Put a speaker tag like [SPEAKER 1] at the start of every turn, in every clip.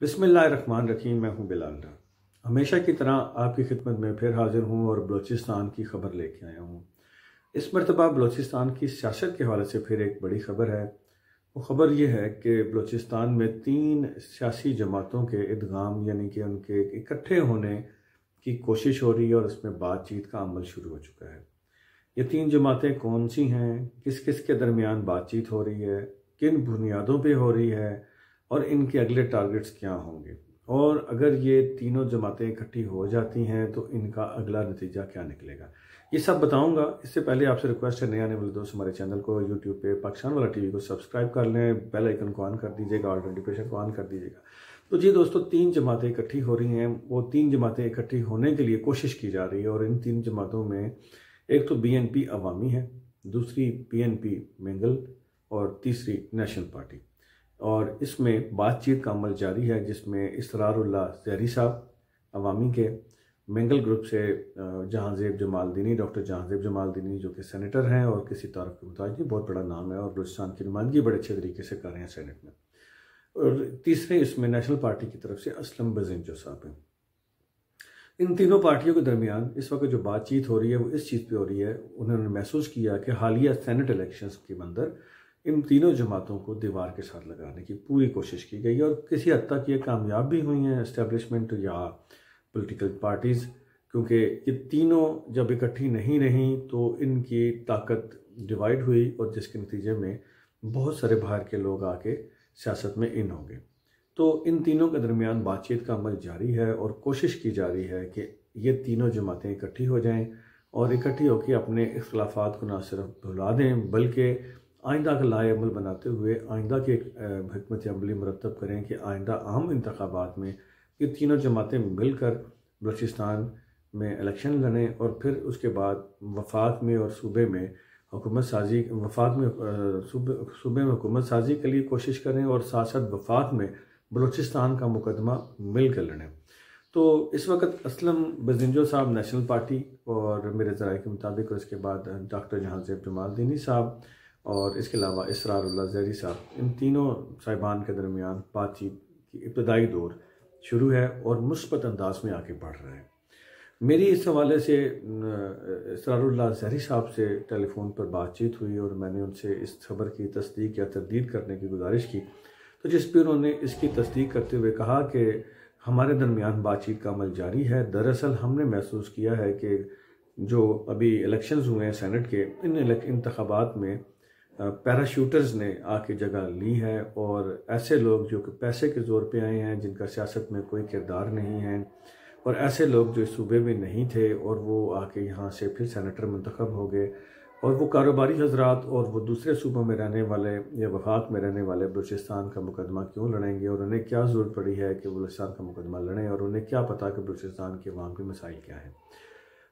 [SPEAKER 1] बिसमान रखीम मैं हूं बिलाल डा हमेशा की तरह आपकी खिदमत में फिर हाजिर हूं और बलूचिस्तान की खबर लेके आया हूं इस मरतबा बलूचिस्तान की सियासत के हवाले से फिर एक बड़ी खबर है वो खबर यह है कि बलूचिस्तान में तीन सियासी जमातों के इदगाम यानी कि उनके इकट्ठे होने की कोशिश हो रही है और उसमें बातचीत का अमल शुरू हो चुका है ये तीन जमातें कौन सी हैं किस किस के दरमियान बातचीत हो रही है किन बुनियादों पर हो रही है और इनके अगले टारगेट्स क्या होंगे और अगर ये तीनों जमातें इकट्ठी हो जाती हैं तो इनका अगला नतीजा क्या निकलेगा ये सब बताऊंगा इससे पहले आपसे रिक्वेस्ट है नए आने वाले दोस्त हमारे चैनल को यूट्यूब पे पाकिस्तान वाला टीवी को सब्सक्राइब कर लें बेल आइकन को ऑन कर दीजिएगा और नोटिफिकेशन को ऑन कर दीजिएगा तो जी दोस्तों तीन जमातें इकट्ठी हो रही हैं वो तीन जमातें इकट्ठी होने के लिए कोशिश की जा रही है और इन तीन जमातों में एक तो पी अवामी है दूसरी पी मेंगल और तीसरी नेशनल पार्टी और इसमें बातचीत का अमल जारी है जिसमें इसरारुल्ला जहरी साहब अवामी के मेंगल ग्रुप से जहाँजेब जमालदीनी डॉक्टर जहाँजेब जमालदीनी जो कि सेनेटर हैं और किसी तौर के मुताज नहीं बहुत बड़ा नाम है और बलुस्तान की नुमाइंदगी बड़े अच्छे तरीके से कर रहे हैं सेनेट में और तीसरे इसमें नेशनल पार्टी की तरफ से असलम बजिन जो साहब हैं इन तीनों पार्टियों के दरमियान इस वक्त जो बातचीत हो रही है वो इस चीज़ पर हो रही है उन्होंने महसूस किया कि हालिया सैनेट इलेक्शन के अंदर इन तीनों जमातों को दीवार के साथ लगाने की पूरी कोशिश की गई और किसी हद तक ये कामयाब भी हुई हैं इस्टेब्लिशमेंट या पोलिटिकल पार्टीज़ क्योंकि ये तीनों जब इकट्ठी नहीं रहीं तो इनकी ताकत डिवाइड हुई और जिसके नतीजे में बहुत सारे बाहर के लोग आके सियासत में इन होंगे तो इन तीनों के दरमियान बातचीत का अमल जारी है और कोशिश की जा रही है कि ये तीनों जमातें इकट्ठी हो जाएं और इकट्ठी होकर अपने इख्लाफात को ना सिर्फ भुला दें बल्कि आइंदा का लाएमल बनाते हुए आइंदा की एक हमत अमली मरतब करें कि आइंदा अहम इंतबात में ये तीनों जमातें मिलकर बलूचिस्तान में इलेक्शन लड़ें और फिर उसके बाद वफाक में और सूबे में हुकूमत साजी वफाक में सूबे में हुकूमत साजी के लिए कोशिश करें और साथ साथ वफाक में बलूचिस्तान का मुकदमा मिल कर लड़ें तो इस वक्त असलम बजिंजो साहब नेशनल पार्टी और मेरे ज़रा के मुताबिक और इसके बाद डॉक्टर जहाँ जमाल दीनी साहब और इसके अलावा इसरारुल्ला जहरी साहब इन तीनों साहिबान के दरमियान बातचीत की इब्तदाई दौर शुरू है और मुस्बत अंदाज में आगे बढ़ रहे हैं मेरी इस हवाले से इसरारुल्ला जहरी साहब से टेलीफोन पर बातचीत हुई और मैंने उनसे इस खबर की तस्दीक या तरदीद करने की गुजारिश की तो जिस पर उन्होंने इसकी तस्दीक करते हुए कहा कि हमारे दरमियान बातचीत का अमल जारी है दरअसल हमने महसूस किया है कि जो अभी इलेक्शंस हुए हैं सेनेट के इन इंतबात में पैराशूटर्स ने आके जगह ली है और ऐसे लोग जो कि पैसे के ज़ोर पे आए हैं जिनका सियासत में कोई किरदार नहीं है और ऐसे लोग जो इस सूबे में नहीं थे और वो आके यहाँ से फिर सेनेटर मंतखब हो गए और वो कारोबारी हजरात और वो दूसरे सूबों में रहने वाले या वफाक में रहने वाले बलूचिस्तान का मुकदमा क्यों लड़ेंगे और उन्हें क्या ज़रूरत पड़ी है कि बलूचिस्तान का मुकदमा लड़ें और उन्हें क्या पता कि बलूचिस्तान के वहाँ के मसाइल क्या हैं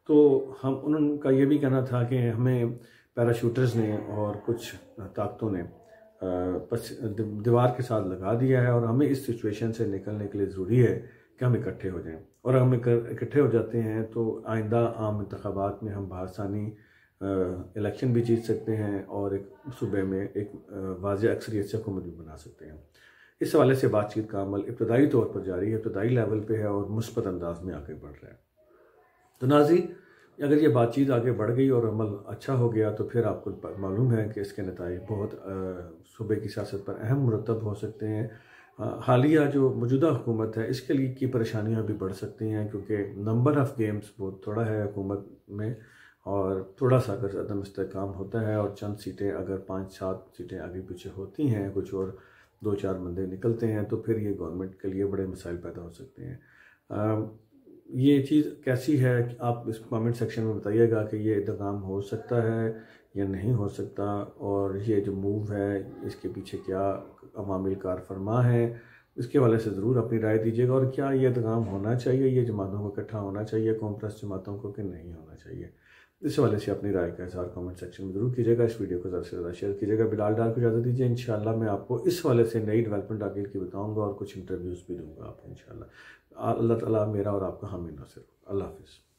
[SPEAKER 1] तो हम उनका ये भी कहना था कि हमें पैराशूटर्स ने और कुछ ताकतों ने दीवार के साथ लगा दिया है और हमें इस सिचुएशन से निकलने के लिए ज़रूरी है कि हम इकट्ठे हो जाएं और हम इकट्ठे हो जाते हैं तो आइंदा आम इंतबात में हम बासानी इलेक्शन भी जीत सकते हैं और एक सूबे में एक वाज अक्सरियत से हुकूमत भी बना सकते हैं इस हवाले से बातचीत का अमल इब्तदाई तौर पर जारी है इब्तदाई लेवल पर है और मुस्बत अंदाज में आगे बढ़ रहा है तो नाजी अगर ये बातचीत आगे बढ़ गई और अमल अच्छा हो गया तो फिर आपको मालूम है कि इसके नतज बहुत सूबे की सियासत पर अहम मरतब हो सकते हैं हालिया जो मौजूदा हुकूमत है इसके लिए की परेशानियाँ भी बढ़ सकती हैं क्योंकि नंबर ऑफ़ गेम्स बहुत थोड़ा है हुकूमत में और थोड़ा सा अगर अदम इसकाम होता है और चंद सीटें अगर पाँच सात सीटें आगे पीछे होती हैं कुछ और दो चार बंदे निकलते हैं तो फिर ये गवर्नमेंट के लिए बड़े मसाइल पैदा हो सकते हैं ये चीज़ कैसी है आप इस कमेंट सेक्शन में बताइएगा कि ये इंतकाम हो सकता है या नहीं हो सकता और ये जो मूव है इसके पीछे क्या अवामिल कार फरमा है इसके वाले से ज़रूर अपनी राय दीजिएगा और क्या ये इंतकाम होना चाहिए ये जमातों को इकट्ठा होना चाहिए कॉम्प्रेस जमातों को कि नहीं होना चाहिए इस हवाले से अपनी राय का इजहार कमेंट सेक्शन में जरूर कीजिएगा इस वीडियो को ज़्यादा से ज़्यादा शेयर कीजिएगा बिलाल डाल को इजाज़त दीजिए इंशाल्लाह मैं आपको इस हवाले से नई डेवलपमेंट आगे की बताऊँगा और कुछ इंटरव्यूज़ भी दूंगा आपको इंशाल्लाह अल्लाह ताला मेरा और आपका हमीन नसर अल्लाह हाफिज़